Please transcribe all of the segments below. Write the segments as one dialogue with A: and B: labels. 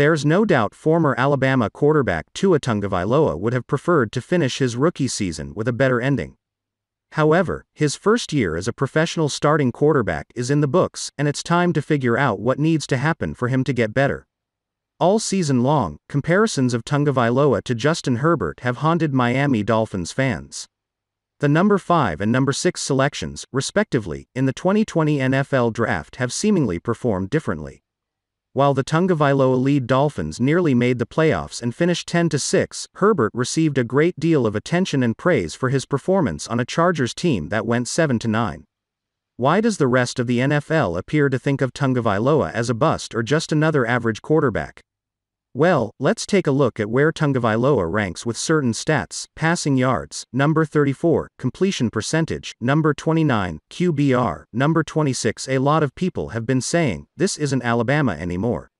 A: There's no doubt former Alabama quarterback Tua Tungavailoa would have preferred to finish his rookie season with a better ending. However, his first year as a professional starting quarterback is in the books, and it's time to figure out what needs to happen for him to get better. All season long, comparisons of Tungavailoa to Justin Herbert have haunted Miami Dolphins fans. The number 5 and number 6 selections, respectively, in the 2020 NFL draft have seemingly performed differently. While the Tungavailoa lead Dolphins nearly made the playoffs and finished 10-6, Herbert received a great deal of attention and praise for his performance on a Chargers team that went 7-9. Why does the rest of the NFL appear to think of Tungavailoa as a bust or just another average quarterback? Well, let's take a look at where Tungavailoa ranks with certain stats, passing yards, number 34, completion percentage, number 29, QBR, number 26 A lot of people have been saying, this isn't Alabama anymore.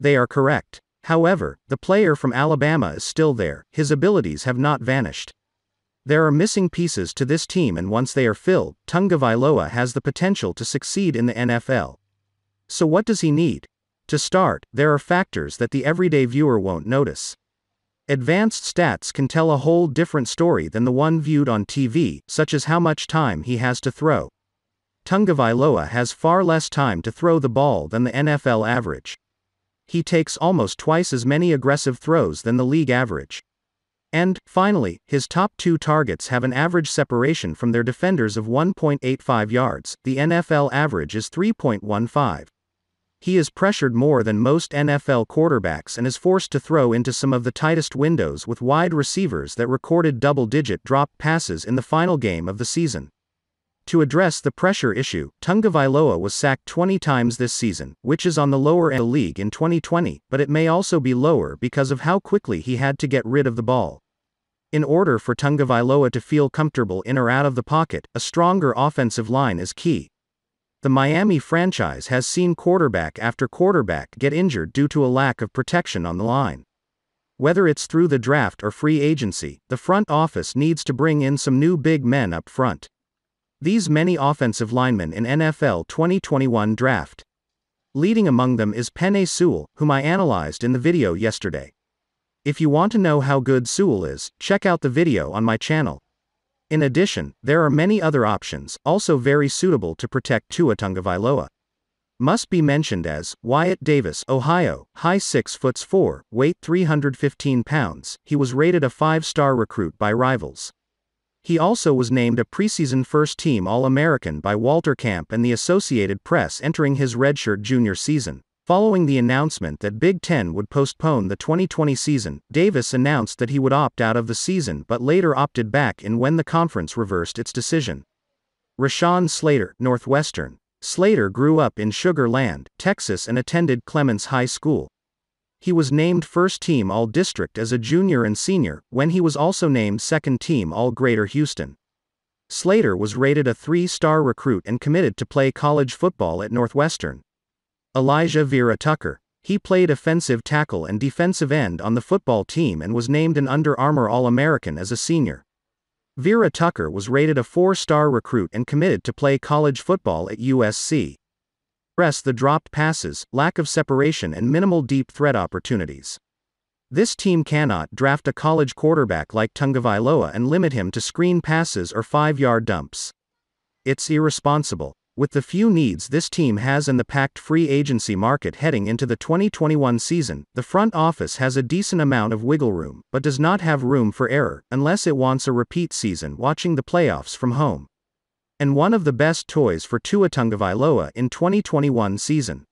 A: They are correct. However, the player from Alabama is still there, his abilities have not vanished. There are missing pieces to this team and once they are filled, Tungavailoa has the potential to succeed in the NFL. So what does he need? To start, there are factors that the everyday viewer won't notice. Advanced stats can tell a whole different story than the one viewed on TV, such as how much time he has to throw. Tungavailoa has far less time to throw the ball than the NFL average. He takes almost twice as many aggressive throws than the league average. And, finally, his top two targets have an average separation from their defenders of 1.85 yards, the NFL average is 3.15. He is pressured more than most NFL quarterbacks and is forced to throw into some of the tightest windows with wide receivers that recorded double digit drop passes in the final game of the season. To address the pressure issue, Tungavailoa was sacked 20 times this season, which is on the lower end of the league in 2020, but it may also be lower because of how quickly he had to get rid of the ball. In order for Tungavailoa to feel comfortable in or out of the pocket, a stronger offensive line is key, the Miami franchise has seen quarterback after quarterback get injured due to a lack of protection on the line. Whether it's through the draft or free agency, the front office needs to bring in some new big men up front. These many offensive linemen in NFL 2021 draft. Leading among them is Penny Sewell, whom I analyzed in the video yesterday. If you want to know how good Sewell is, check out the video on my channel. In addition, there are many other options, also very suitable to protect Tua Tungavailoa. Must be mentioned as Wyatt Davis, Ohio, high 6 foot 4, weight 315 pounds. He was rated a five star recruit by rivals. He also was named a preseason first team All American by Walter Camp and the Associated Press entering his redshirt junior season. Following the announcement that Big Ten would postpone the 2020 season, Davis announced that he would opt out of the season but later opted back in when the conference reversed its decision. Rashawn Slater, Northwestern. Slater grew up in Sugar Land, Texas and attended Clements High School. He was named first team All District as a junior and senior, when he was also named second team All Greater Houston. Slater was rated a three star recruit and committed to play college football at Northwestern. Elijah Vera Tucker. He played offensive tackle and defensive end on the football team and was named an Under Armour All American as a senior. Vera Tucker was rated a four star recruit and committed to play college football at USC. Press the dropped passes, lack of separation, and minimal deep threat opportunities. This team cannot draft a college quarterback like Tungavailoa and limit him to screen passes or five yard dumps. It's irresponsible. With the few needs this team has in the packed free agency market heading into the 2021 season, the front office has a decent amount of wiggle room, but does not have room for error, unless it wants a repeat season watching the playoffs from home. And one of the best toys for Tua Tungavailoa in 2021 season.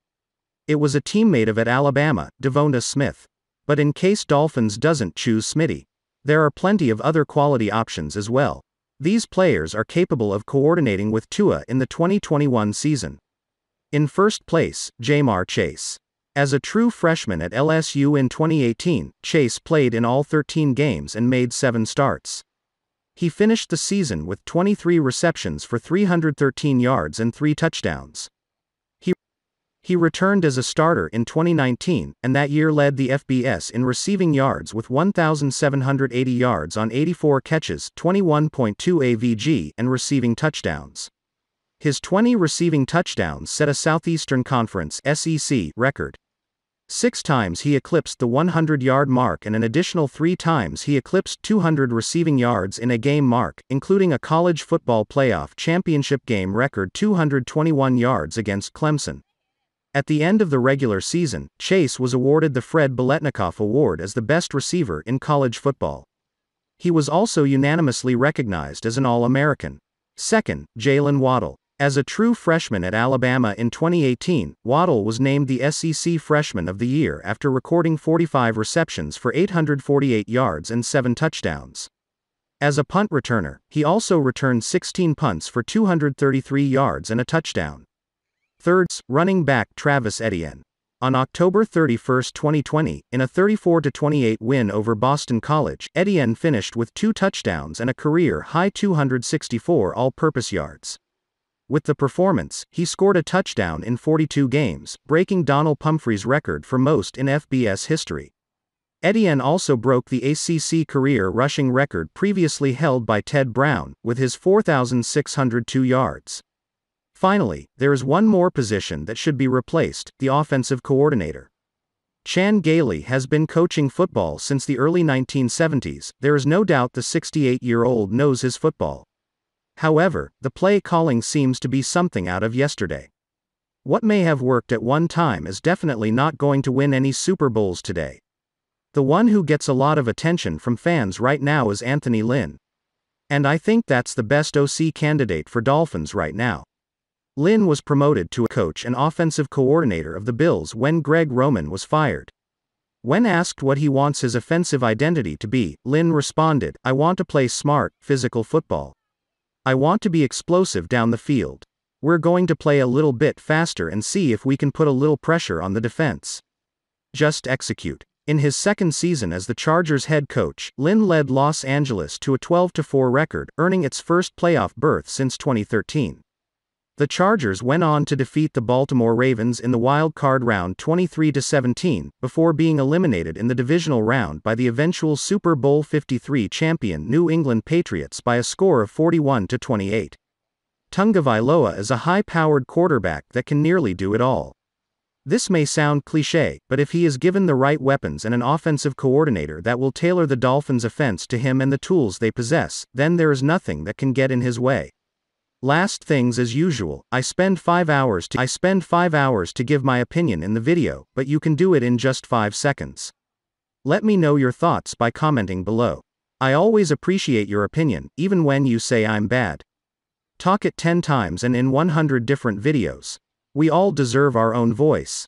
A: It was a teammate of at Alabama, Devonta Smith. But in case Dolphins doesn't choose Smitty, there are plenty of other quality options as well. These players are capable of coordinating with Tua in the 2021 season. In first place, Jamar Chase. As a true freshman at LSU in 2018, Chase played in all 13 games and made 7 starts. He finished the season with 23 receptions for 313 yards and 3 touchdowns. He returned as a starter in 2019 and that year led the FBS in receiving yards with 1,780 yards on 84 catches 21.2 AVG and receiving touchdowns. His 20 receiving touchdowns set a Southeastern Conference SEC record. Six times he eclipsed the 100 yard mark and an additional three times he eclipsed 200 receiving yards in a game mark, including a college football playoff championship game record 221 yards against Clemson. At the end of the regular season, Chase was awarded the Fred Beletnikoff Award as the best receiver in college football. He was also unanimously recognized as an All American. Second, Jalen Waddell. As a true freshman at Alabama in 2018, Waddell was named the SEC Freshman of the Year after recording 45 receptions for 848 yards and 7 touchdowns. As a punt returner, he also returned 16 punts for 233 yards and a touchdown. Thirds, running back Travis Etienne. On October 31, 2020, in a 34-28 win over Boston College, Etienne finished with two touchdowns and a career-high 264 all-purpose yards. With the performance, he scored a touchdown in 42 games, breaking Donald Pumphrey's record for most in FBS history. Etienne also broke the ACC career rushing record previously held by Ted Brown, with his 4,602 yards. Finally, there is one more position that should be replaced, the offensive coordinator. Chan Gailey has been coaching football since the early 1970s, there is no doubt the 68-year-old knows his football. However, the play calling seems to be something out of yesterday. What may have worked at one time is definitely not going to win any Super Bowls today. The one who gets a lot of attention from fans right now is Anthony Lynn. And I think that's the best OC candidate for Dolphins right now. Lynn was promoted to a coach and offensive coordinator of the Bills when Greg Roman was fired. When asked what he wants his offensive identity to be, Lynn responded, I want to play smart, physical football. I want to be explosive down the field. We're going to play a little bit faster and see if we can put a little pressure on the defense. Just execute. In his second season as the Chargers head coach, Lynn led Los Angeles to a 12 4 record, earning its first playoff berth since 2013. The Chargers went on to defeat the Baltimore Ravens in the wild card round 23 17, before being eliminated in the divisional round by the eventual Super Bowl 53 champion New England Patriots by a score of 41 28. Tungavailoa is a high powered quarterback that can nearly do it all. This may sound cliche, but if he is given the right weapons and an offensive coordinator that will tailor the Dolphins' offense to him and the tools they possess, then there is nothing that can get in his way. Last things as usual, I spend 5 hours to I spend 5 hours to give my opinion in the video, but you can do it in just 5 seconds. Let me know your thoughts by commenting below. I always appreciate your opinion, even when you say I'm bad. Talk it 10 times and in 100 different videos. We all deserve our own voice.